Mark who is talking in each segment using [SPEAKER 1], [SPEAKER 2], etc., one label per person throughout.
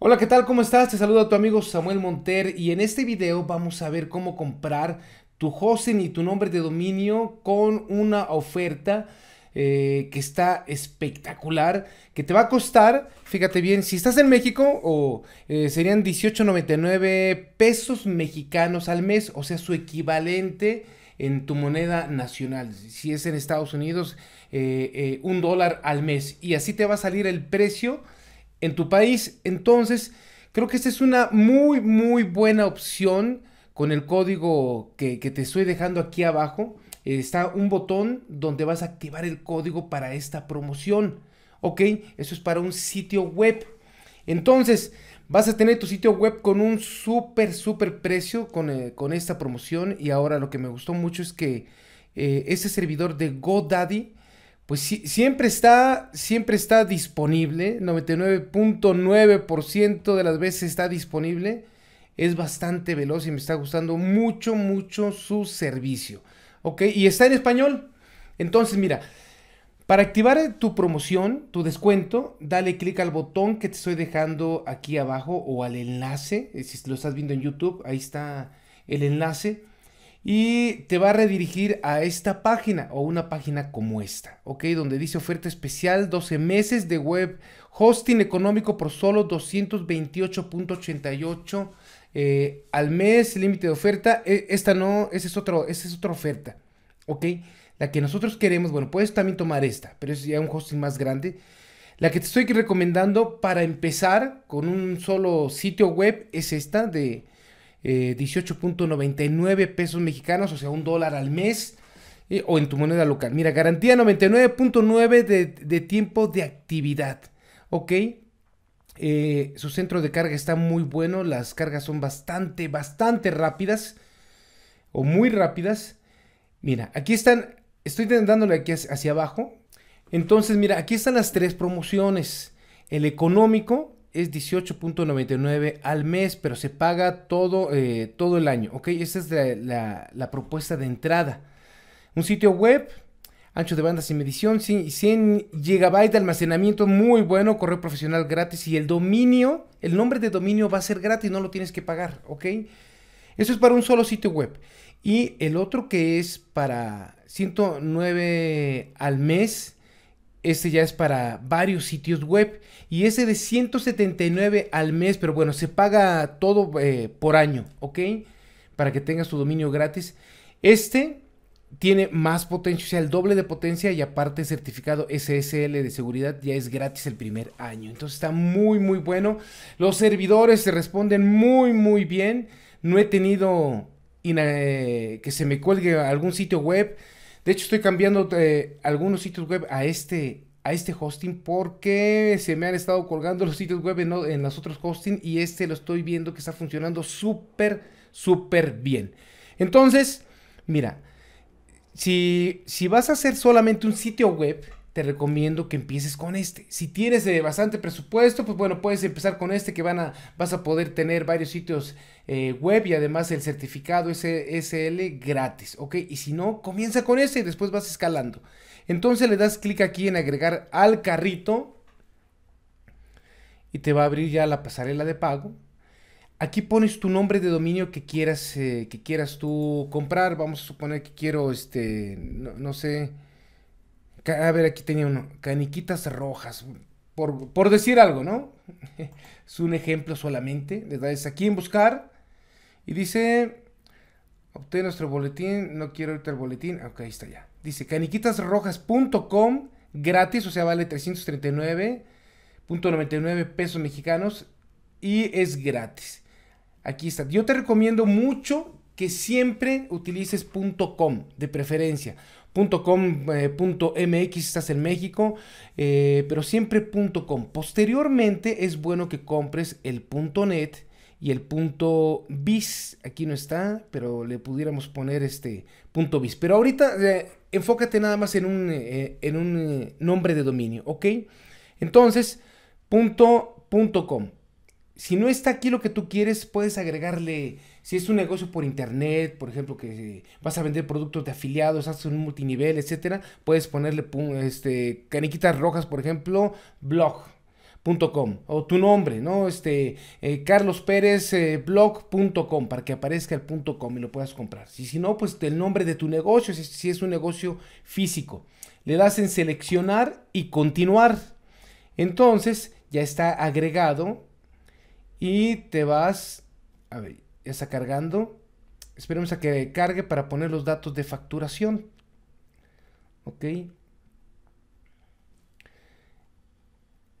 [SPEAKER 1] Hola, ¿qué tal? ¿Cómo estás? Te saludo a tu amigo Samuel Monter y en este video vamos a ver cómo comprar tu hosting y tu nombre de dominio con una oferta eh, que está espectacular, que te va a costar, fíjate bien, si estás en México o eh, serían 18.99 pesos mexicanos al mes, o sea, su equivalente en tu moneda nacional. Si es en Estados Unidos, eh, un dólar al mes. Y así te va a salir el precio en tu país. Entonces, creo que esta es una muy, muy buena opción con el código que, te estoy dejando aquí abajo. está un botón donde vas a activar el código para esta promoción. ¿Ok? Eso es para un sitio web. Entonces, vas a tener tu sitio web con un súper, súper precio con, eh, esta promoción. Y ahora lo que me gustó mucho es que eh, ese servidor de GoDaddy pues siempre está, siempre está disponible, 99.9% de las veces está disponible, es bastante veloz y me está gustando mucho, mucho su servicio, ¿ok? Y está en español, entonces mira, para activar tu promoción, tu descuento, dale clic al botón que te estoy dejando aquí abajo o al enlace, eh, si lo estás viendo en YouTube, ahí está el enlace y te va a redirigir a esta página o una página como esta, ¿ok? Donde dice oferta especial 12 meses de web hosting económico por solo 228.88 eh, al mes, límite de oferta. E, esta no, es, otro, esa es otra oferta, ¿ok? La que nosotros queremos, bueno, puedes también tomar esta, pero es ya un hosting más grande. La que te estoy recomendando para empezar con un solo sitio web es esta de 18.99 eh, pesos mexicanos, o sea, un dólar al mes eh, o en tu moneda local. Mira, garantía 99.9 de, tiempo de actividad, ¿ok? Eh, su centro de carga está muy bueno, las cargas son bastante, bastante rápidas o muy rápidas. Mira, aquí están, estoy dándole aquí hacia abajo. Entonces, mira, aquí están las tres promociones. El económico, es 18.99 al mes, pero se paga todo, eh, todo el año. ¿ok? Esa es la, propuesta de entrada. Un sitio web, ancho de banda sin medición, 100 GB de almacenamiento, muy bueno, correo profesional gratis y el dominio, el nombre de dominio va a ser gratis, no lo tienes que pagar. ¿ok? Eso es para un solo sitio web. Y el otro que es para 109 al mes este ya es para varios sitios web y ese de 179 al mes, pero bueno, se paga todo eh, por año, ¿ok? Para que tengas tu dominio gratis. Este tiene más potencia, o sea, el doble de potencia y aparte certificado SSL de seguridad ya es gratis el primer año. Entonces está muy, muy bueno. Los servidores se responden muy, muy bien. No he tenido eh, que se me cuelgue algún sitio web de hecho, estoy cambiando eh, algunos sitios web a este, a este hosting porque se me han estado colgando los sitios web en, los otros hosting y este lo estoy viendo que está funcionando súper, súper bien. Entonces, mira, si, si vas a hacer solamente un sitio web, te recomiendo que empieces con este. Si tienes eh, bastante presupuesto, pues bueno, puedes empezar con este que van a, vas a poder tener varios sitios eh, web y además el certificado SSL gratis, ¿ok? Y si no, comienza con este y después vas escalando. Entonces le das clic aquí en agregar al carrito y te va a abrir ya la pasarela de pago. Aquí pones tu nombre de dominio que quieras, eh, que quieras tú comprar. Vamos a suponer que quiero, este, no sé, a ver, aquí tenía uno. Caniquitas rojas. Por, decir algo, ¿no? es un ejemplo solamente. Le es aquí en buscar. Y dice. Obtén nuestro boletín. No quiero ahorita el boletín. Ah, ok, ahí está ya. Dice caniquitasrojas.com gratis. O sea, vale 339.99 pesos mexicanos. Y es gratis. Aquí está. Yo te recomiendo mucho que siempre utilices .com de preferencia. .com.mx eh, .mx, estás en México, eh, pero siempre .com. Posteriormente es bueno que compres el .net y el punto .biz. Aquí no está, pero le pudiéramos poner este punto .biz. Pero ahorita eh, enfócate nada más en un, en un nombre de dominio, ¿ok? Entonces, .com si no está aquí lo que tú quieres, puedes agregarle, si es un negocio por internet, por ejemplo, que vas a vender productos de afiliados, haces un multinivel, etcétera, puedes ponerle este caniquitas rojas, por ejemplo, blog.com o tu nombre, ¿no? Este eh, Carlos Pérez eh, blog.com para que aparezca el .com y lo puedas comprar. Si, si no, pues el nombre de tu negocio, si es un negocio físico. Le das en seleccionar y continuar. Entonces, ya está agregado y te vas, a ver, ya está cargando. Esperemos a que cargue para poner los datos de facturación. Ok.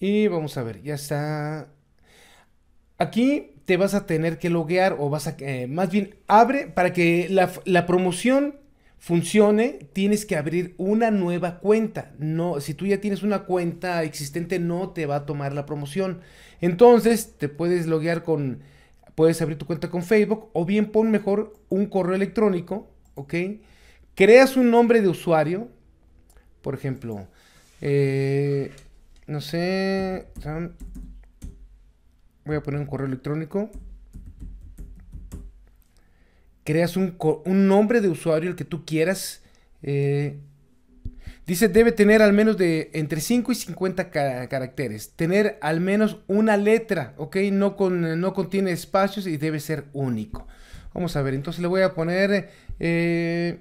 [SPEAKER 1] Y vamos a ver, ya está. Aquí te vas a tener que loguear o vas a... Eh, más bien, abre para que la, la promoción funcione, tienes que abrir una nueva cuenta. No, si tú ya tienes una cuenta existente, no te va a tomar la promoción. Entonces, te puedes loguear con, puedes abrir tu cuenta con Facebook o bien pon mejor un correo electrónico, ¿ok? Creas un nombre de usuario, por ejemplo, eh, no sé, voy a poner un correo electrónico creas un, nombre de usuario, el que tú quieras. Eh, dice, debe tener al menos de entre 5 y 50 caracteres. Tener al menos una letra, ¿ok? No, no contiene espacios y debe ser único. Vamos a ver, entonces le voy a poner eh,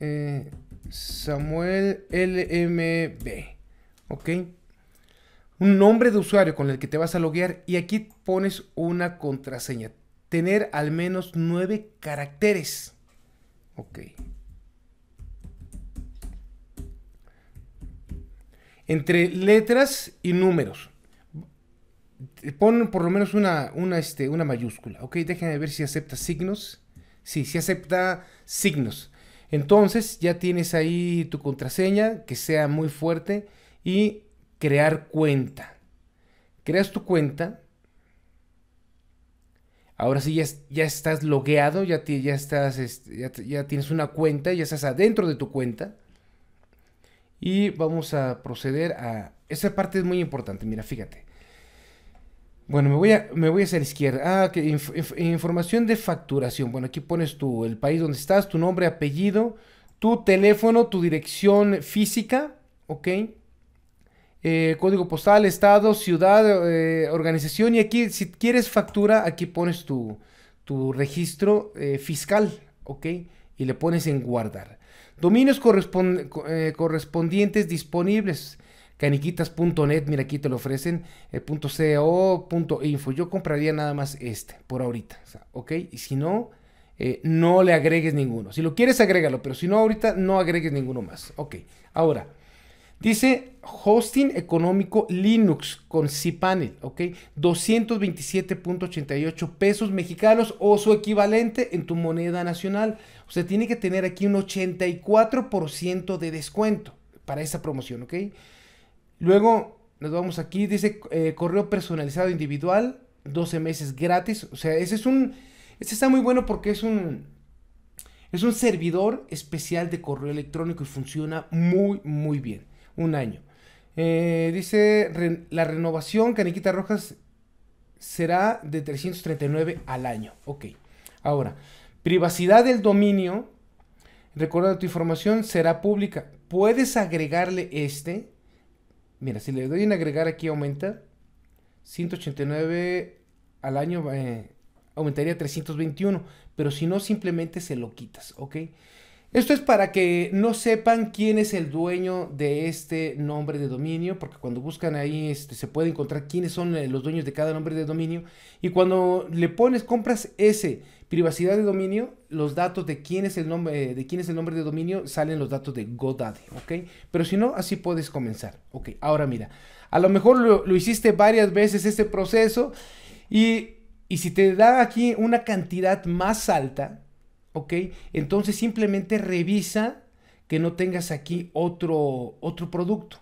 [SPEAKER 1] eh, Samuel LMB. ¿Ok? Un nombre de usuario con el que te vas a loguear y aquí pones una contraseña tener al menos nueve caracteres. Ok. Entre letras y números. Pon por lo menos una, una, este, una mayúscula. Ok, déjenme ver si acepta signos. Sí, si acepta signos. Entonces ya tienes ahí tu contraseña, que sea muy fuerte, y crear cuenta. Creas tu cuenta Ahora sí ya, ya estás logueado, este, ya, tienes una cuenta, ya estás adentro de tu cuenta. Y vamos a proceder a... Esa parte es muy importante, mira, fíjate. Bueno, me voy, a, me voy hacia la izquierda. Ah, que información de facturación. Bueno, aquí pones tú el país donde estás, tu nombre, apellido, tu teléfono, tu dirección física, ¿ok? Eh, código postal, estado, ciudad, eh, organización. Y aquí, si quieres factura, aquí pones tu, registro eh, fiscal, ¿ok? Y le pones en guardar. Dominios correspondientes disponibles. Caniquitas.net, mira aquí te lo ofrecen. .co, .info. Yo compraría nada más este, por ahorita, ¿ok? Y si no, no le agregues ninguno. Si lo quieres, agrégalo, pero si no, ahorita no agregues ninguno más. Ok, ahora. Dice hosting económico Linux con cPanel, ¿ok? 227.88 pesos mexicanos o su equivalente en tu moneda nacional. O sea, tiene que tener aquí un 84% de descuento para esa promoción, ¿ok? Luego nos vamos aquí, dice eh, correo personalizado individual, 12 meses gratis. O sea, ese es un, está muy bueno porque es un, es un servidor especial de correo electrónico y funciona muy, muy bien un año. Eh, dice, la renovación Caniquita Rojas será de 339 al año. Ok. Ahora, privacidad del dominio. Recuerda, tu información será pública. Puedes agregarle este. Mira, si le doy en agregar aquí aumenta. 189 al año eh, aumentaría 321. Pero si no, simplemente se lo quitas. Ok. Esto es para que no sepan quién es el dueño de este nombre de dominio, porque cuando buscan ahí este, se puede encontrar quiénes son eh, los dueños de cada nombre de dominio. Y cuando le pones, compras ese privacidad de dominio, los datos de quién es el nombre, eh, de quién es el nombre de dominio, salen los datos de GoDaddy, ¿ok? Pero si no, así puedes comenzar. Ok, ahora mira, a lo mejor lo, hiciste varias veces este proceso y, y si te da aquí una cantidad más alta, ¿ok? Entonces simplemente revisa que no tengas aquí otro, otro producto.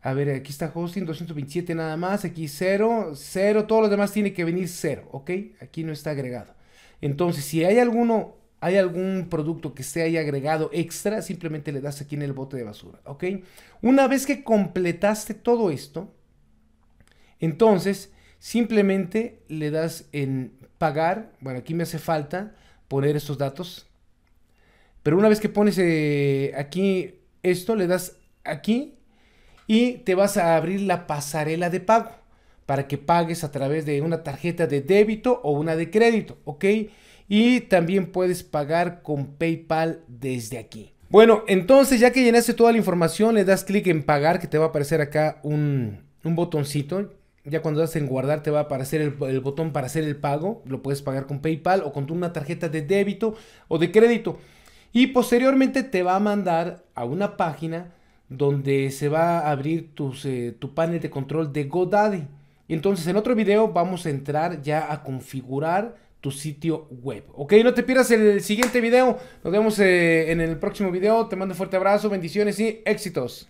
[SPEAKER 1] A ver, aquí está hosting 227 nada más, aquí 0, 0, todo lo demás tiene que venir 0, ¿ok? Aquí no está agregado. Entonces, si hay alguno, hay algún producto que esté ahí agregado extra, simplemente le das aquí en el bote de basura, ¿ok? Una vez que completaste todo esto, entonces simplemente le das en pagar, bueno, aquí me hace falta, poner estos datos. Pero una vez que pones eh, aquí esto, le das aquí y te vas a abrir la pasarela de pago para que pagues a través de una tarjeta de débito o una de crédito, ¿ok? Y también puedes pagar con PayPal desde aquí. Bueno, entonces ya que llenaste toda la información, le das clic en pagar, que te va a aparecer acá un, un botoncito ya cuando das en guardar te va a aparecer el, botón para hacer el pago. Lo puedes pagar con PayPal o con una tarjeta de débito o de crédito. Y posteriormente te va a mandar a una página donde se va a abrir eh, tu panel de control de GoDaddy. Y Entonces en otro video vamos a entrar ya a configurar tu sitio web. Ok, no te pierdas el siguiente video. Nos vemos eh, en el próximo video. Te mando un fuerte abrazo, bendiciones y éxitos.